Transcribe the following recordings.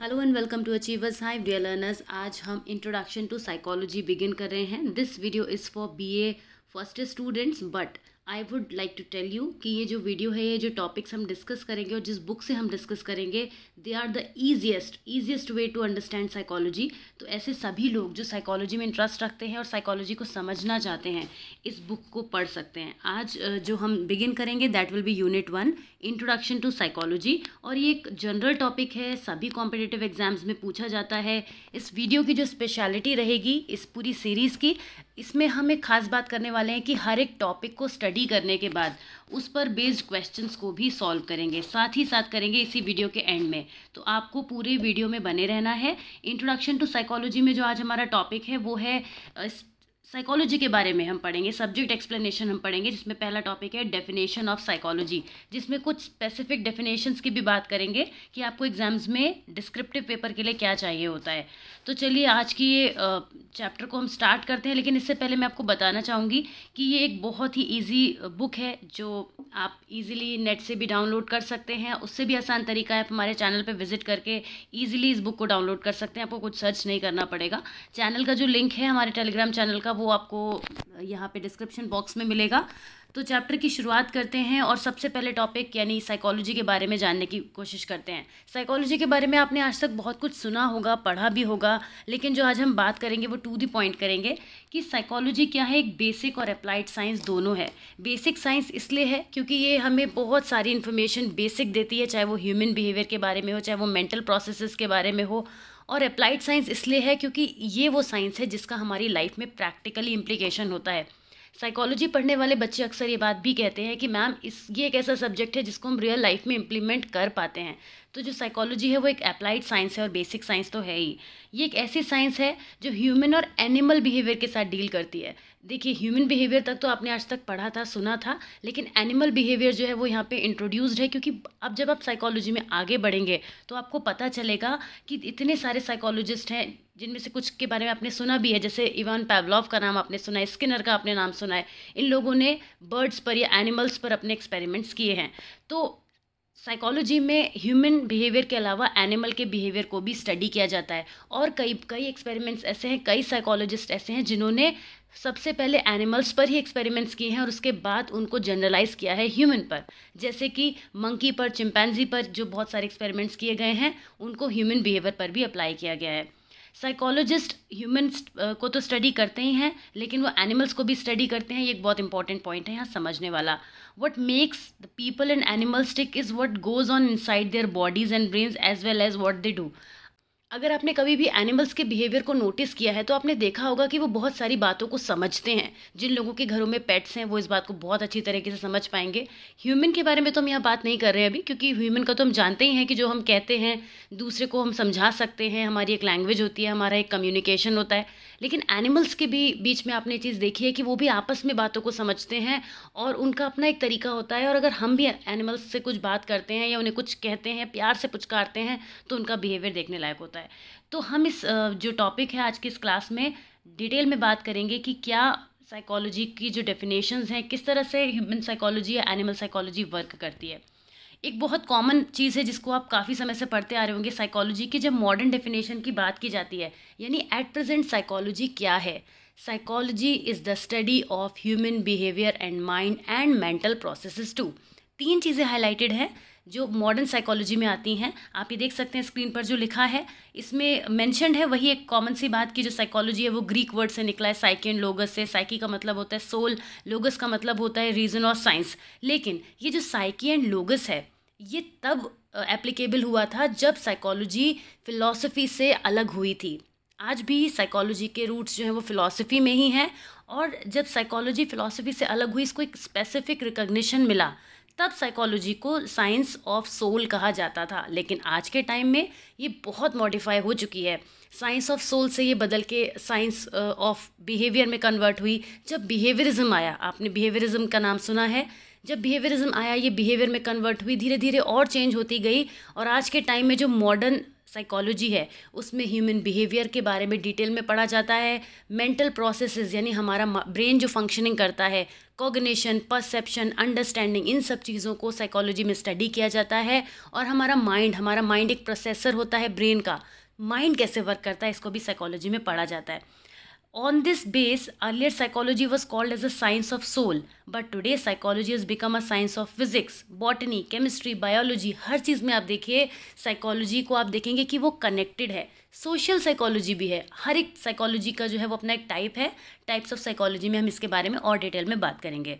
Hello and welcome to achievers hi dear learners आज हम introduction to psychology begin कर रहे हैं this video is for BA first students but I would like to tell you कि ये जो video है ये जो टॉपिक्स हम डिस्कस करेंगे और जिस बुक से हम डिस्कस करेंगे they are the easiest easiest way to understand psychology तो ऐसे सभी लोग जो साइकोलॉजी में इंटरेस्ट रखते हैं और साइकोलॉजी को समझना चाहते हैं इस बुक को पढ़ सकते हैं आज जो हम बिगिन करेंगे that will be unit one introduction to psychology और ये एक जनरल टॉपिक है सभी कॉम्पिटेटिव एग्जाम्स में पूछा जाता है इस वीडियो की जो स्पेशलिटी रहेगी इस पूरी सीरीज़ की इसमें हम एक ख़ास बात करने वाले हैं कि हर एक टॉपिक को स्टडी करने के बाद उस पर बेस्ड क्वेश्चंस को भी सॉल्व करेंगे साथ ही साथ करेंगे इसी वीडियो के एंड में तो आपको पूरे वीडियो में बने रहना है इंट्रोडक्शन टू साइकोलॉजी में जो आज हमारा टॉपिक है वो है साइकोलॉजी के बारे में हम पढ़ेंगे सब्जेक्ट एक्सप्लेनेशन हम पढ़ेंगे जिसमें पहला टॉपिक है डेफिनेशन ऑफ साइकोलॉजी जिसमें कुछ स्पेसिफिक डेफिनेशंस की भी बात करेंगे कि आपको एग्जाम्स में डिस्क्रिप्टिव पेपर के लिए क्या चाहिए होता है तो चलिए आज की ये चैप्टर को हम स्टार्ट करते हैं लेकिन इससे पहले मैं आपको बताना चाहूँगी कि ये एक बहुत ही ईजी बुक है जो आप ईजिली नेट से भी डाउनलोड कर सकते हैं उससे भी आसान तरीका है आप हमारे चैनल पर विजिट करके ईजिली इस बुक को डाउनलोड कर सकते हैं आपको कुछ सर्च नहीं करना पड़ेगा चैनल का जो लिंक है हमारे टेलीग्राम चैनल का वो आपको यहाँ पे डिस्क्रिप्शन बॉक्स में मिलेगा तो चैप्टर की शुरुआत करते हैं और सबसे पहले टॉपिक यानी साइकोलॉजी के बारे में जानने की कोशिश करते हैं साइकोलॉजी के बारे में आपने आज तक बहुत कुछ सुना होगा पढ़ा भी होगा लेकिन जो आज हम बात करेंगे वो टू दी पॉइंट करेंगे कि साइकोलॉजी क्या है एक बेसिक और अप्लाइड साइंस दोनों है बेसिक साइंस इसलिए है क्योंकि ये हमें बहुत सारी इन्फॉर्मेशन बेसिक देती है चाहे वो ह्यूमन बिहेवियर के बारे में हो चाहे वो मेंटल प्रोसेस के बारे में हो और अप्लाइड साइंस इसलिए है क्योंकि ये वो साइंस है जिसका हमारी लाइफ में प्रैक्टिकली इम्प्लीकेशन होता है साइकोलॉजी पढ़ने वाले बच्चे अक्सर ये बात भी कहते हैं कि मैम इस ये एक ऐसा सब्जेक्ट है जिसको हम रियल लाइफ में इम्प्लीमेंट कर पाते हैं तो जो साइकोलॉजी है वो एक अप्लाइड साइंस है और बेसिक साइंस तो है ही ये एक ऐसी साइंस है जो ह्यूमन और एनिमल बिहेवियर के साथ डील करती है देखिए ह्यूमन बिहेवियर तक तो आपने आज तक पढ़ा था सुना था लेकिन एनिमल बिहेवियर जो है वो यहाँ पे इंट्रोड्यूस्ड है क्योंकि अब जब आप साइकोलॉजी में आगे बढ़ेंगे तो आपको पता चलेगा कि इतने सारे साइकोलॉजिस्ट हैं जिनमें से कुछ के बारे में आपने सुना भी है जैसे इवान पैवलॉव का नाम आपने सुना है स्किनर का आपने नाम सुना है इन लोगों ने बर्ड्स पर या एनिमल्स पर अपने एक्सपेरिमेंट्स किए हैं तो साइकोलॉजी में ह्यूमन बिहेवियर के अलावा एनिमल के बिहेवियर को भी स्टडी किया जाता है और कई कई एक्सपेरिमेंट्स ऐसे हैं कई साइकोलॉजिस्ट ऐसे हैं जिन्होंने सबसे पहले एनिमल्स पर ही एक्सपेरिमेंट्स किए हैं और उसके बाद उनको जनरलाइज किया है ह्यूमन पर जैसे कि मंकी पर चिंपैनजी पर जो बहुत सारे एक्सपेरिमेंट्स किए गए हैं उनको ह्यूमन बिहेवियर पर भी अप्लाई किया गया है साइकोलॉजिस्ट ह्यूमन uh, को तो स्टडी करते ही हैं लेकिन वो एनिमल्स को भी स्टडी करते हैं ये एक बहुत इंपॉर्टेंट पॉइंट है यहाँ समझने वाला what makes the people and animals tick is what goes on inside their bodies and brains as well as what they do अगर आपने कभी भी एनिमल्स के बिहेवियर को नोटिस किया है तो आपने देखा होगा कि वो बहुत सारी बातों को समझते हैं जिन लोगों के घरों में पेट्स हैं वो इस बात को बहुत अच्छी तरीके से समझ पाएंगे ह्यूमन के बारे में तो हम यहाँ बात नहीं कर रहे हैं अभी क्योंकि ह्यूमन का तो हम जानते ही हैं कि जो हम कहते हैं दूसरे को हम समझा सकते हैं हमारी एक लैंग्वेज होती है हमारा एक कम्युनिकेशन होता है लेकिन एनिमल्स के भी बीच में आपने चीज़ देखी है कि वो भी आपस में बातों को समझते हैं और उनका अपना एक तरीका होता है और अगर हम भी एनिमल्स से कुछ बात करते हैं या उन्हें कुछ कहते हैं प्यार से पुचकारते हैं तो उनका बिहेवियर देखने लायक होता है है तो हम इस जो टॉपिक है आज की इस क्लास में डिटेल में बात करेंगे कि क्या साइकोलॉजी की जो डेफिनेशंस हैं किस तरह से ह्यूमन साइकोलॉजी या एनिमल साइकोलॉजी वर्क करती है एक बहुत कॉमन चीज़ है जिसको आप काफ़ी समय से पढ़ते आ रहे होंगे साइकोलॉजी की जब मॉडर्न डेफिनेशन की बात की जाती है यानी एट प्रेजेंट साइकोलॉजी क्या है psychology is the study of human behaviour and mind and mental processes to तीन चीज़ें हाईलाइटेड हैं जो मॉडर्न साइकोलॉजी में आती हैं आप ये देख सकते हैं स्क्रीन पर जो लिखा है इसमें मैंशनड है वही एक कॉमन सी बात की जो साइकोलॉजी है वो ग्रीक वर्ड से निकला है साइकी एंड लोगस से साइकी का मतलब होता है सोल लोगस का मतलब होता है रीजन और साइंस लेकिन ये जो साइकी एंड लोगस है ये तब एप्लीकेबल हुआ था जब साइकोलॉजी फिलोसफी से अलग हुई थी आज भी साइकोलॉजी के रूट्स जो हैं वो फिलोसफी में ही हैं और जब साइकोलॉजी फिलोसफी से अलग हुई इसको एक स्पेसिफिक रिकग्निशन मिला तब साइकोलॉजी को साइंस ऑफ सोल कहा जाता था लेकिन आज के टाइम में ये बहुत मॉडिफाई हो चुकी है साइंस ऑफ सोल से ये बदल के साइंस ऑफ बिहेवियर में कन्वर्ट हुई जब बिहेवियरिज्म आया आपने बिहेवियरिज्म का नाम सुना है जब बिहेवियरिज्म आया ये बिहेवियर में कन्वर्ट हुई धीरे धीरे और चेंज होती गई और आज के टाइम में जो मॉडर्न साइकोलॉजी है उसमें ह्यूमन बिहेवियर के बारे में डिटेल में पढ़ा जाता है मेंटल प्रोसेसेस यानी हमारा ब्रेन जो फंक्शनिंग करता है कोगनेशन परसेप्शन अंडरस्टैंडिंग इन सब चीज़ों को साइकोलॉजी में स्टडी किया जाता है और हमारा माइंड हमारा माइंड एक प्रोसेसर होता है ब्रेन का माइंड कैसे वर्क करता है इसको भी साइकोलॉजी में पढ़ा जाता है On this base, earlier psychology was called as a science of soul, but today psychology has become a science of physics, botany, chemistry, biology. हर चीज़ में आप देखिए psychology को आप देखेंगे कि वो connected है social psychology भी है हर एक psychology का जो है वो अपना एक type है types of psychology में हम इसके बारे में और detail में बात करेंगे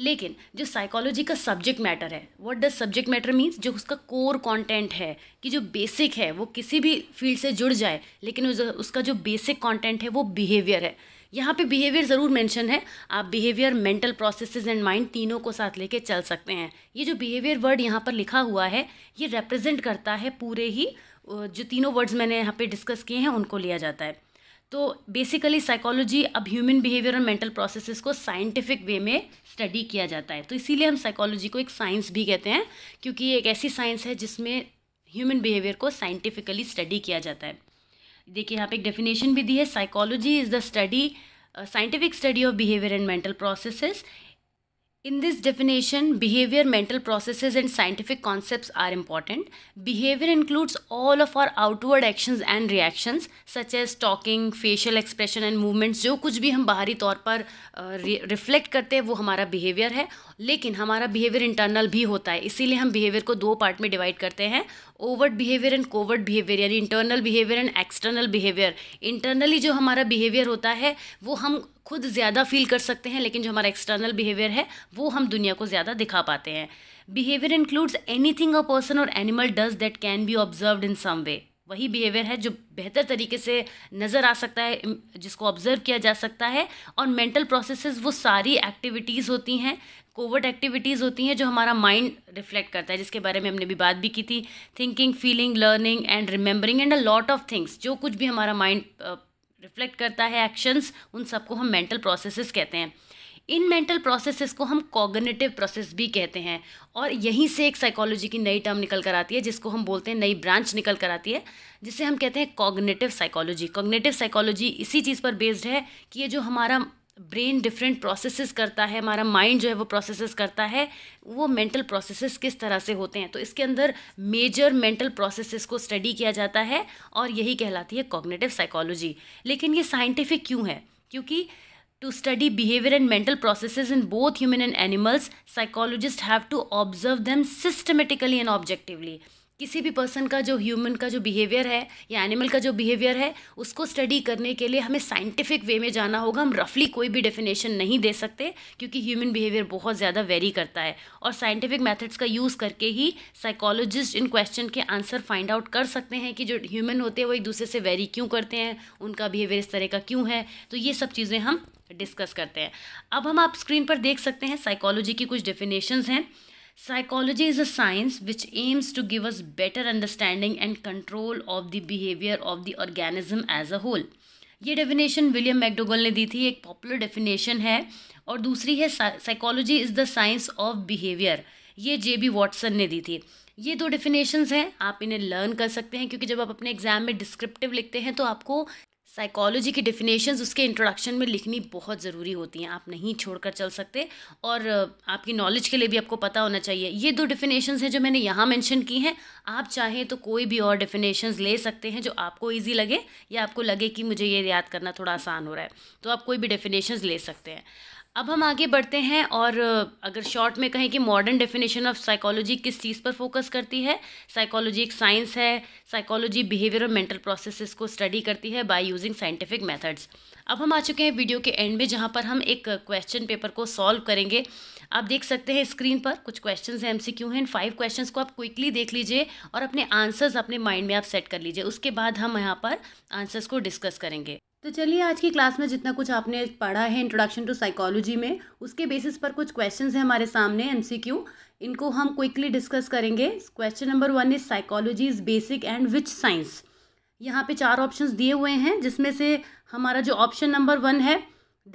लेकिन जो साइकोलॉजी का सब्जेक्ट मैटर है what does subject matter means जो उसका कोर कंटेंट है कि जो बेसिक है वो किसी भी फील्ड से जुड़ जाए लेकिन उसका जो बेसिक कंटेंट है वो बिहेवियर है यहाँ पे बिहेवियर ज़रूर मेंशन है आप behaviour mental processes and mind तीनों को साथ लेके चल सकते हैं ये जो बिहेवियर वर्ड यहाँ पर लिखा हुआ है ये रिप्रेजेंट करता है पूरे ही जो तीनों वर्ड्स मैंने यहाँ पे डिस्कस किए हैं उनको लिया जाता है तो बेसिकली साइकोलॉजी अब ह्यूमन बिहेवियर और मेंटल प्रोसेसेस को साइंटिफिक वे में स्टडी किया जाता है तो इसीलिए हम साइकोलॉजी को एक साइंस भी कहते हैं क्योंकि ये एक ऐसी साइंस है जिसमें ह्यूमन बिहेवियर को साइंटिफिकली स्टडी किया जाता है देखिए यहाँ पे एक डेफिनेशन भी दी है psychology is the study scientific study of behaviour and mental processes In this definition, behavior, mental processes, and scientific concepts are important. Behavior includes all of our outward actions and reactions, such as talking, facial expression and movements. जो कुछ भी हम बाहरी तौर पर reflect uh, करते हैं वो हमारा बिहेवियर है लेकिन हमारा बिहेवियर इंटरनल भी होता है इसीलिए हम बिहेवियर को दो पार्ट में डिवाइड करते हैं overt behaviour and covert behaviour यानी internal behaviour and external behaviour internally जो हमारा बिहेवियर होता है वो हम खुद ज़्यादा फील कर सकते हैं लेकिन जो हमारा एक्सटर्नल बिहेवियर है वो हम दुनिया को ज़्यादा दिखा पाते हैं behaviour includes anything a person और animal does that can be observe in some way वही बिहेवियर है जो बेहतर तरीके से नज़र आ सकता है जिसको ऑब्जर्व किया जा सकता है और मेंटल प्रोसेसेस वो सारी एक्टिविटीज़ होती हैं कोवर्ट एक्टिविटीज़ होती हैं जो हमारा माइंड रिफ्लेक्ट करता है जिसके बारे में हमने भी बात भी की थी thinking feeling learning and remembering and a lot of things जो कुछ भी हमारा माइंड रिफ्लेक्ट करता है एक्शंस उन सबको हम मेंटल प्रोसेसेस कहते हैं इन मेंटल प्रोसेसेस को हम कॉग्निटिव प्रोसेस भी कहते हैं और यहीं से एक साइकोलॉजी की नई टर्म निकल कर आती है जिसको हम बोलते हैं नई ब्रांच निकल कर आती है जिसे हम कहते हैं कॉग्निटिव साइकोलॉजी कॉग्निटिव साइकोलॉजी इसी चीज़ पर बेस्ड है कि ये जो हमारा ब्रेन डिफरेंट प्रोसेसेस करता है हमारा माइंड जो है वो प्रोसेसेस करता है वो मेंटल प्रोसेसेस किस तरह से होते हैं तो इसके अंदर मेजर मेंटल प्रोसेसेस को स्टडी किया जाता है और यही कहलाती है कॉग्नेटिव साइकोलॉजी लेकिन ये साइंटिफिक क्यों है क्योंकि to study behaviour and mental processes in both human and animals psychologist have to observe them systematically and objectively किसी भी पर्सन का जो ह्यूमन का जो बिहेवियर है या एनिमल का जो बिहेवियर है उसको स्टडी करने के लिए हमें साइंटिफिक वे में जाना होगा हम रफली कोई भी डेफिनेशन नहीं दे सकते क्योंकि ह्यूमन बिहेवियर बहुत ज़्यादा वेरी करता है और साइंटिफिक मेथड्स का यूज़ करके ही साइकोलॉजिस्ट इन क्वेश्चन के आंसर फाइंड आउट कर सकते हैं कि जो ह्यूमन होते हैं वो एक दूसरे से वेरी क्यों करते हैं उनका बिहेवियर इस तरह का क्यों है तो ये सब चीज़ें हम डिस्कस करते हैं अब हम आप स्क्रीन पर देख सकते हैं साइकोलॉजी की कुछ डेफिनेशंस हैं Psychology is a science which aims to give us better understanding and control of the behavior of the organism as a whole. ये डेफिनेशन विलियम मैकडोगल ने दी थी एक पॉपुलर डेफिनेशन है और दूसरी है psychology is the science of behaviour ये जे बी वॉटसन ने दी थी ये दो डेफिनेशंस हैं आप इन्हें लर्न कर सकते हैं क्योंकि जब आप अपने एग्ज़ाम में डिस्क्रिप्टिव लिखते हैं तो आपको साइकोलॉजी की डिफिनेशंस उसके इंट्रोडक्शन में लिखनी बहुत ज़रूरी होती हैं आप नहीं छोड़कर चल सकते और आपकी नॉलेज के लिए भी आपको पता होना चाहिए ये दो डिफिनेशंस हैं जो मैंने यहाँ मेंशन की हैं आप चाहें तो कोई भी और डिफिनेशंस ले सकते हैं जो आपको ईजी लगे या आपको लगे कि मुझे ये याद करना थोड़ा आसान हो रहा है तो आप कोई भी डेफिनेशन ले सकते हैं अब हम आगे बढ़ते हैं और अगर शॉर्ट में कहें कि मॉडर्न डेफिनेशन ऑफ साइकोलॉजी किस चीज़ पर फोकस करती है साइकोलॉजी एक साइंस है साइकोलॉजी बिहेवियर और मेंटल प्रोसेसेस को स्टडी करती है बाय यूजिंग साइंटिफिक मेथड्स अब हम आ चुके हैं वीडियो के एंड में जहाँ पर हम एक क्वेश्चन पेपर को सॉल्व करेंगे आप देख सकते हैं स्क्रीन पर कुछ क्वेश्चन हैं एमसीक्यू हैं इन फाइव क्वेश्चन को आप क्विकली देख लीजिए और अपने आंसर्स अपने माइंड में आप सेट कर लीजिए उसके बाद हम यहाँ पर आंसर्स को डिस्कस करेंगे तो चलिए आज की क्लास में जितना कुछ आपने पढ़ा है इंट्रोडक्शन टू साइकोलॉजी में उसके बेसिस पर कुछ क्वेश्चंस हैं हमारे सामने एमसीक्यू इनको हम क्विकली डिस्कस करेंगे question number one is psychology is basic and which science यहाँ पे चार ऑप्शंस दिए हुए हैं जिसमें से हमारा जो ऑप्शन नंबर वन है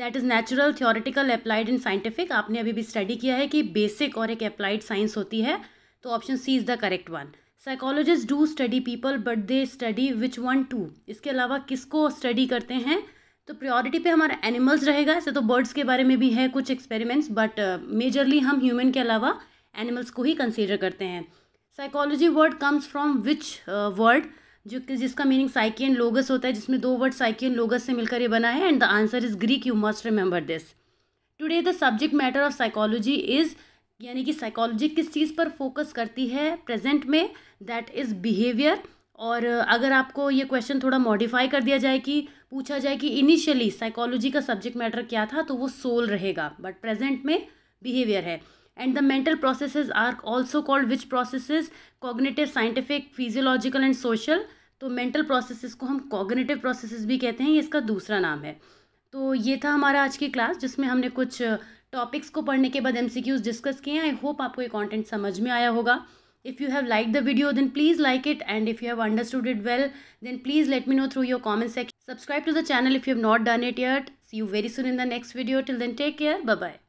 that is natural theoretical applied in scientific आपने अभी भी स्टडी किया है कि बेसिक और एक अप्लाइड साइंस होती है तो option C is the correct one psychologist do study people but they study which one to इसके अलावा किसको स्टडी करते हैं तो प्रायोरिटी पे हमारा एनिमल्स रहेगा ऐसे तो बर्ड्स के बारे में भी है कुछ एक्सपेरिमेंट्स बट मेजरली हम ह्यूमन के अलावा एनिमल्स को ही कंसिडर करते हैं psychology word comes from which word जो कि जिसका मीनिंग साइकी एंड लोगस होता है जिसमें दो वर्ड साइकी एंड लोगस से मिलकर ये बना है and the answer is Greek you must remember this today the subject matter of psychology is यानी कि साइकोलॉजी किस चीज़ पर फोकस करती है प्रेजेंट में दैट इज़ बिहेवियर और अगर आपको ये क्वेश्चन थोड़ा मॉडिफाई कर दिया जाए कि पूछा जाए कि इनिशियली साइकोलॉजी का सब्जेक्ट मैटर क्या था तो वो सोल रहेगा बट प्रेजेंट में बिहेवियर है and the mental process are also called which process cognitive scientific physiological and social तो मेंटल प्रोसेस को हम कॉग्नेटिव प्रोसेस भी कहते हैं ये इसका दूसरा नाम है तो ये था हमारा आज की क्लास जिसमें हमने कुछ टॉपिक्स को पढ़ने के बाद एमसीक्यूज डिस्कस किए हैं आई होप आपको ये कंटेंट समझ में आया होगा if you have like the video then please like it and if you have understood it well then please let me know through your comment section subscribe to the channel if you have not done it yet see you very soon in the next video till then take care bye